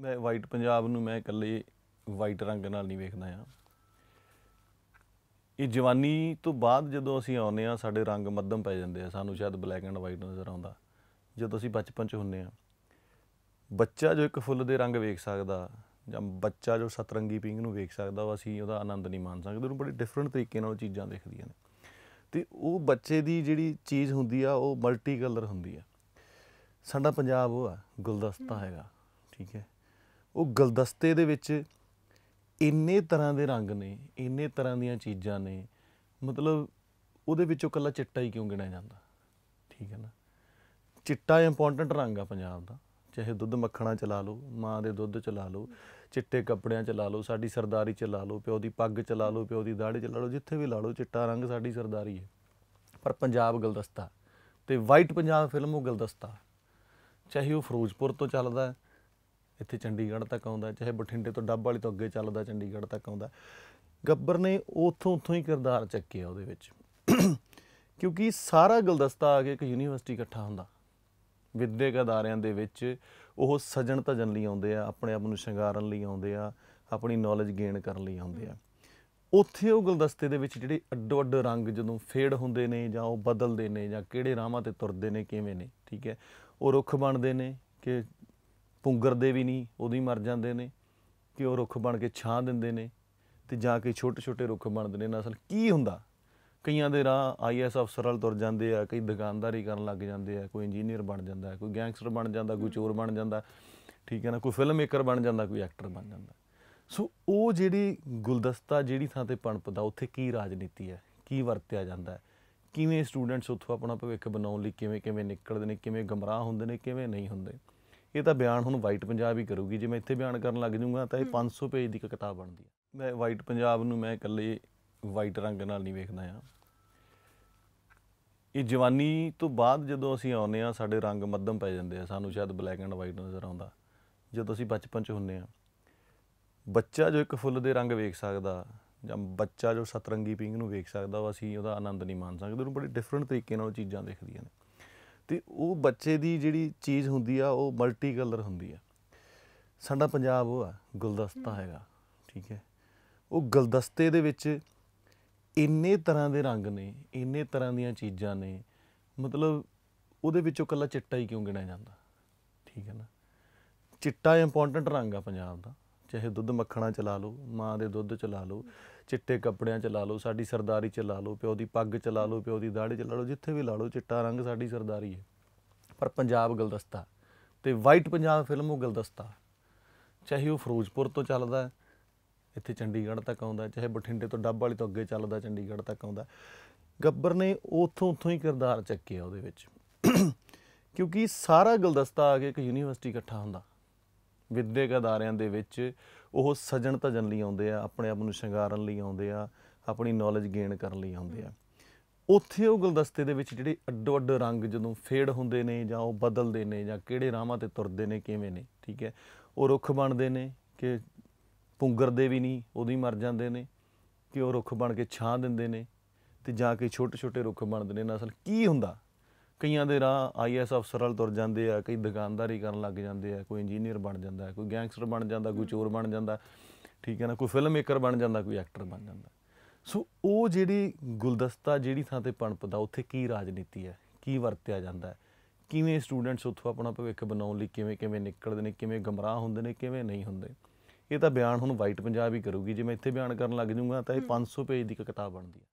ਮੈਂ ਵਾਈਟ ਪੰਜਾਬ ਨੂੰ ਮੈਂ ਇਕੱਲੇ ਵਾਈਟ ਰੰਗ ਨਾਲ ਨਹੀਂ ਵੇਖਦਾ ਆ ਇਹ ਜਵਾਨੀ ਤੋਂ ਬਾਅਦ ਜਦੋਂ ਅਸੀਂ ਆਉਨੇ ਆ ਸਾਡੇ ਰੰਗ ਮੱਧਮ ਪੈ ਜਾਂਦੇ ਆ ਸਾਨੂੰ ਸ਼ਾਇਦ ਬਲੈਕ ਐਂਡ ਵਾਈਟ ਨਜ਼ਰ ਆਉਂਦਾ ਜਦੋਂ ਅਸੀਂ ਬਚਪਨ 'ਚ ਹੁੰਨੇ ਆ ਬੱਚਾ ਜੋ ਇੱਕ ਫੁੱਲ ਦੇ ਰੰਗ ਵੇਖ ਸਕਦਾ ਜਾਂ ਬੱਚਾ ਜੋ ਸਤਰੰਗੀ ਪਿੰਗ ਨੂੰ ਵੇਖ ਸਕਦਾ ਉਹ ਅਸੀਂ ਉਹਦਾ ਆਨੰਦ ਨਹੀਂ ਮਾਣ ਸਕਦੇ ਉਹਨੂੰ ਬੜੇ ਡਿਫਰੈਂਟ ਤਰੀਕੇ ਨਾਲ ਚੀਜ਼ਾਂ ਦੇਖਦੀਆਂ ਨੇ ਤੇ ਉਹ ਬੱਚੇ ਦੀ ਜਿਹੜੀ ਚੀਜ਼ ਹੁੰਦੀ ਆ ਉਹ ਮਲਟੀ ਕਲਰ ਹੁੰਦੀ ਆ ਸਾਡਾ ਪੰਜਾਬ ਉਹ ਆ ਗੁਲਦਸਤਾ ਹੈਗਾ ਠੀਕ ਹੈ ਉਹ ਗਲਦਸਤੇ ਦੇ ਵਿੱਚ ਇੰਨੇ ਤਰ੍ਹਾਂ ਦੇ ਰੰਗ ਨੇ ਇੰਨੇ ਤਰ੍ਹਾਂ ਦੀਆਂ ਚੀਜ਼ਾਂ ਨੇ ਮਤਲਬ ਉਹਦੇ ਵਿੱਚੋਂ ਕੱਲਾ ਚਿੱਟਾ ਹੀ ਕਿਉਂ ਗਿਣਿਆ ਜਾਂਦਾ ਠੀਕ ਹੈ ਨਾ ਚਿੱਟਾ ਇੰਪੋਰਟੈਂਟ ਰੰਗ ਆ ਪੰਜਾਬ ਦਾ ਚਾਹੇ ਦੁੱਧ ਮੱਖਣਾ ਚਲਾ ਲਓ ਮਾਂ ਦੇ ਦੁੱਧ ਚਲਾ ਲਓ ਚਿੱਟੇ ਕੱਪੜਿਆਂ ਚ ਲਾ ਲਓ ਸਾਡੀ ਸਰਦਾਰੀ ਚ ਲਾ ਲਓ ਪਿਓ ਦੀ ਪੱਗ ਚ ਲਾ ਲਓ ਪਿਓ ਦੀ ਦਾੜੀ ਲਾ ਲਓ ਜਿੱਥੇ ਵੀ ਲਾ ਲਓ ਚਿੱਟਾ ਰੰਗ ਸਾਡੀ ਸਰਦਾਰੀ ਹੈ ਪਰ ਪੰਜਾਬ ਗਲਦਸਤਾ ਤੇ ਵਾਈਟ ਪੰਜਾਬ ਫਿਲਮ ਉਹ ਗਲਦਸਤਾ ਚਾਹੇ ਉਹ ਫਿਰੋਜ਼ਪੁਰ ਤੋਂ ਚੱਲਦਾ ਹੈ ਇੱਥੇ ਚੰਡੀਗੜ੍ਹ ਤੱਕ ਆਉਂਦਾ ਚਾਹੇ ਬਠਿੰਡੇ ਤੋਂ ਡੱਬ ਵਾਲੀ ਤੋਂ ਅੱਗੇ ਚੱਲਦਾ ਚੰਡੀਗੜ੍ਹ ਤੱਕ ਆਉਂਦਾ ਗੱਬਰ ਨੇ ਉਥੋਂ ਉਥੋਂ ਹੀ ਕਿਰਦਾਰ ਚੱਕਿਆ ਉਹਦੇ ਵਿੱਚ ਕਿਉਂਕਿ ਸਾਰਾ ਗਲਦਸਤਾ ਆ ਕੇ ਇੱਕ ਯੂਨੀਵਰਸਿਟੀ ਇਕੱਠਾ ਹੁੰਦਾ ਵਿਦਿਅਕ ਅਦਾਰਿਆਂ ਦੇ ਵਿੱਚ ਉਹ ਸਜਣ ਤਜਣ ਲਈ ਆਉਂਦੇ ਆ ਆਪਣੇ ਆਪ ਨੂੰ ਸ਼ਿੰਗਾਰਨ ਲਈ ਆਉਂਦੇ ਆ ਆਪਣੀ ਨੌਲੇਜ ਗੇਨ ਕਰਨ ਲਈ ਆਉਂਦੇ ਆ ਉੱਥੇ ਉਹ ਗੁਲਦਸਤੇ ਦੇ ਵਿੱਚ ਜਿਹੜੇ ਅੱਡੋ ਅੱਡ ਰੰਗ ਜਦੋਂ ਫੇਡ ਹੁੰਦੇ ਨੇ ਜਾਂ ਉਹ ਬਦਲਦੇ ਨੇ ਜਾਂ ਕਿਹੜੇ ਰਾਹਾਂ ਤੇ ਤੁਰਦੇ ਨੇ ਕਿਵੇਂ ਨੇ ਠੀਕ ਹੈ ਉਹ ਰੁੱਖ ਬਣਦੇ ਨੇ ਕਿ ਪੁੰਗਰਦੇ ਵੀ ਨਹੀਂ ਉਦੋਂ ਹੀ ਮਰ ਜਾਂਦੇ ਨੇ ਕਿ ਉਹ ਰੁੱਖ ਬਣ ਕੇ ਛਾਂ ਦਿੰਦੇ ਨੇ ਤੇ ਜਾ ਕੇ ਛੋਟੇ ਛੋਟੇ ਰੁੱਖ ਬਣਦੇ ਨੇ ਅਸਲ ਕੀ ਹੁੰਦਾ ਕਈਆਂ ਦੇ ਰਾਹ ਆਈਐਸ ਅਫਸਰ ਹਲ ਤੁਰ ਜਾਂਦੇ ਆ ਕਈ ਦੁਕਾਨਦਾਰੀ ਕਰਨ ਲੱਗ ਜਾਂਦੇ ਆ ਕੋਈ ਇੰਜੀਨੀਅਰ ਬਣ ਜਾਂਦਾ ਕੋਈ ਗੈਂਗਸਟਰ ਬਣ ਜਾਂਦਾ ਕੋਈ ਚੋਰ ਬਣ ਜਾਂਦਾ ਠੀਕ ਹੈ ਨਾ ਕੋਈ ਫਿਲਮ ਮੇਕਰ ਬਣ ਜਾਂਦਾ ਕੋਈ ਐਕਟਰ ਬਣ ਜਾਂਦਾ ਸੋ ਉਹ ਜਿਹੜੀ ਗੁਲਦਸਤਾ ਜਿਹੜੀ ਥਾਂ ਤੇ ਪਣਪਦਾ ਉੱਥੇ ਕੀ ਰਾਜਨੀਤੀ ਹੈ ਕੀ ਵਰਤਿਆ ਜਾਂਦਾ ਹੈ ਕਿਵੇਂ ਸਟੂਡੈਂਟਸ ਉੱਥੋਂ ਆਪਣਾ ਭਵਿੱਖ ਬਣਾਉਣ ਲਈ ਕਿਵੇਂ ਕਿਵੇਂ ਨਿਕਲਦੇ ਨੇ ਕਿਵੇਂ ਗਮਰਾਹ ਹੁੰਦੇ ਨੇ ਕਿਵੇਂ ਨਹੀਂ ਹੁੰਦੇ ਇਹ ਤਾਂ ਬਿਆਨ ਹੁਣ ਵਾਈਟ ਪੰਜਾਬ ਹੀ ਕਰੂਗੀ ਜੇ ਮੈਂ ਇੱਥੇ ਬਿਆਨ ਕਰਨ ਲੱਗ ਜੂੰਗਾ ਤਾਂ ਇਹ 500 ਪੇਜ ਦੀ ਇੱਕ ਕਿਤਾਬ ਬਣਦੀ ਹੈ ਮੈਂ ਵਾਈਟ ਪੰਜਾਬ ਨੂੰ ਮੈਂ ਇਕੱਲੇ ਵਾਈਟ ਰੰਗ ਨਾਲ ਨਹੀਂ ਵੇਖਦਾ ਆ ਇਹ ਜਵਾਨੀ ਤੋਂ ਬਾਅਦ ਜਦੋਂ ਅਸੀਂ ਆਉਨੇ ਆ ਸਾਡੇ ਰੰਗ ਮੱਧਮ ਪੈ ਜਾਂਦੇ ਆ ਸਾਨੂੰ ਸ਼ਾਇਦ ਬਲੈਕ ਐਂਡ ਵਾਈਟ ਨਜ਼ਰ ਆਉਂਦਾ ਜਦੋਂ ਅਸੀਂ ਬਚਪਨ 'ਚ ਹੁੰਨੇ ਆ ਬੱਚਾ ਜੋ ਇੱਕ ਫੁੱਲ ਦੇ ਰੰਗ ਵੇਖ ਸਕਦਾ ਜਾਂ ਬੱਚਾ ਜੋ ਸਤਰੰਗੀ ਪਿੰਗ ਨੂੰ ਵੇਖ ਸਕਦਾ ਉਹ ਅਸੀਂ ਉਹਦਾ ਆਨੰਦ ਨਹੀਂ ਮਾਣ ਸਕਦੇ ਉਹਨੂੰ ਬੜੀ ਡਿਫਰੈਂਟ ਤਰੀਕੇ ਨਾਲ ਚੀਜ਼ਾਂ ਦਿਖਦੀਆਂ ਨੇ ਤੇ ਉਹ ਬੱਚੇ ਦੀ ਜਿਹੜੀ ਚੀਜ਼ ਹੁੰਦੀ ਆ ਉਹ ਮਲਟੀ ਕਲਰ ਹੁੰਦੀ ਆ ਸਾਡਾ ਪੰਜਾਬ ਉਹ ਆ ਗੁਲਦਸਤਾ ਹੈਗਾ ਠੀਕ ਹੈ ਉਹ ਗੁਲਦਸਤੇ ਦੇ ਵਿੱਚ ਇੰਨੇ ਤਰ੍ਹਾਂ ਦੇ ਰੰਗ ਨੇ ਇੰਨੇ ਤਰ੍ਹਾਂ ਦੀਆਂ ਚੀਜ਼ਾਂ ਨੇ ਮਤਲਬ ਉਹਦੇ ਵਿੱਚੋਂ ਕੱਲਾ ਚਿੱਟਾ ਹੀ ਕਿਉਂ ਗਿਣਿਆ ਜਾਂਦਾ ਠੀਕ ਹੈ ਨਾ ਚਿੱਟਾ ਇੰਪੋਰਟੈਂਟ ਰੰਗ ਆ ਪੰਜਾਬ ਦਾ ਚਾਹੇ ਦੁੱਧ ਮੱਖਣਾ ਚਲਾ ਲਓ ਮਾਂ ਦੇ ਦੁੱਧ ਚਲਾ ਲਓ ਚਿੱਟੇ ਕੱਪੜਿਆਂ 'ਚ ਲਾ ਲਓ ਸਾਡੀ ਸਰਦਾਰੀ 'ਚ ਲਾ ਲਓ ਪਿਓ ਦੀ ਪੱਗ 'ਚ ਲਾ ਲਓ ਪਿਓ ਦੀ ਦਾੜੀ 'ਚ ਲਾ ਲਓ ਜਿੱਥੇ ਵੀ ਲਾ ਲਓ ਚਿੱਟਾ ਰੰਗ ਸਾਡੀ ਸਰਦਾਰੀ ਹੈ ਪਰ ਪੰਜਾਬ ਗਲਦਸਤਾ ਤੇ ਵਾਈਟ ਪੰਜਾਬ ਫਿਲਮ ਉਹ ਗਲਦਸਤਾ ਚਾਹੇ ਉਹ ਫਿਰੋਜ਼ਪੁਰ ਤੋਂ ਚੱਲਦਾ ਇੱਥੇ ਚੰਡੀਗੜ੍ਹ ਤੱਕ ਆਉਂਦਾ ਚਾਹੇ ਬਠਿੰਡੇ ਤੋਂ ਡੱਬ ਵਾਲੀ ਤੋਂ ਅੱਗੇ ਚੱਲਦਾ ਚੰਡੀਗੜ੍ਹ ਤੱਕ ਆਉਂਦਾ ਗੱਬਰ ਨੇ ਉਥੋਂ ਉਥੋਂ ਹੀ ਕਿਰਦਾਰ ਚੱਕਿਆ ਉਹਦੇ ਵਿੱਚ ਕਿਉਂਕਿ ਸਾਰਾ ਗਲਦਸਤਾ ਆ ਕੇ ਇੱਕ ਯੂਨੀਵਰਸਿਟੀ ਇਕੱਠਾ ਹੁੰਦਾ ਵਿਦਿਅਕ ਅਦਾਰਿਆਂ ਦੇ ਵਿੱਚ ਉਹ ਸਜਣ ਧਜਣ ਲਈ ਆਉਂਦੇ ਆ ਆਪਣੇ ਆਪ ਨੂੰ ਸ਼ਿੰਗਾਰਨ ਲਈ ਆਉਂਦੇ ਆ ਆਪਣੀ ਨੌਲੇਜ ਗੇਨ ਕਰਨ ਲਈ ਆਉਂਦੇ ਆ ਉੱਥੇ ਉਹ ਗੁਲਦਸਤੇ ਦੇ ਵਿੱਚ ਜਿਹੜੇ ਅੱਡੋ ਅੱਡ ਰੰਗ ਜਦੋਂ ਫੇਡ ਹੁੰਦੇ ਨੇ ਜਾਂ ਉਹ ਬਦਲਦੇ ਨੇ ਜਾਂ ਕਿਹੜੇ ਰਾਹਾਂ ਤੇ ਤੁਰਦੇ ਨੇ ਕਿਵੇਂ ਨੇ ਠੀਕ ਹੈ ਉਹ ਰੁੱਖ ਬਣਦੇ ਨੇ ਕਿ ਪੁੰਗਰਦੇ ਵੀ ਨਹੀਂ ਉਦੋਂ ਹੀ ਮਰ ਜਾਂਦੇ ਨੇ ਕਿ ਉਹ ਰੁੱਖ ਬਣ ਕੇ ਛਾਂ ਦਿੰਦੇ ਨੇ ਤੇ ਜਾ ਕੇ ਛੋਟੇ ਛੋਟੇ ਰੁੱਖ ਬਣਦੇ ਨੇ ਨਾ ਅਸਲ ਕੀ ਹੁੰਦਾ ਕਈਆਂ ਦੇ ਰਾਹ ਆਈਐਸ ਅਫਸਰ ਹਲ ਤੁਰ ਜਾਂਦੇ ਆ ਕਈ ਦੁਕਾਨਦਾਰੀ ਕਰਨ ਲੱਗ ਜਾਂਦੇ ਆ ਕੋਈ ਇੰਜੀਨੀਅਰ ਬਣ ਜਾਂਦਾ ਕੋਈ ਗੈਂਗਸਟਰ ਬਣ ਜਾਂਦਾ ਕੋਈ ਚੋਰ ਬਣ ਜਾਂਦਾ ਠੀਕ ਹੈ ਨਾ ਕੋਈ ਫਿਲਮ ਮੇਕਰ ਬਣ ਜਾਂਦਾ ਕੋਈ ਐਕਟਰ ਬਣ ਜਾਂਦਾ ਸੋ ਉਹ ਜਿਹੜੀ ਗੁਲਦਸਤਾ ਜਿਹੜੀ ਥਾਂ ਤੇ ਪਣਪਦਾ ਉੱਥੇ ਕੀ ਰਾਜਨੀਤੀ ਹੈ ਕੀ ਵਰਤਿਆ ਜਾਂਦਾ ਹੈ ਕਿਵੇਂ ਸਟੂਡੈਂਟਸ ਉੱਥੋਂ ਆਪਣਾ ਭਵਿੱਖ ਬਣਾਉਣ ਲਈ ਕਿਵੇਂ ਕਿਵੇਂ ਨਿਕਲਦੇ ਨੇ ਕਿਵੇਂ ਗਮਰਾਹ ਹੁੰਦੇ ਨੇ ਕਿਵੇਂ ਨਹੀਂ ਹੁੰਦੇ ਇਹ ਤਾਂ ਬਿਆਨ ਹੁਣ ਵਾਈਟ ਪੰਜਾਬ ਹੀ ਕਰੂਗੀ ਜੇ ਮੈਂ ਇੱਥੇ ਬਿਆਨ ਕਰਨ ਲੱਗ ਜੂਗਾ ਤਾਂ ਇਹ 500 ਪੇਜ ਦੀ ਇੱਕ ਕਿਤਾਬ ਬਣਦੀ ਹੈ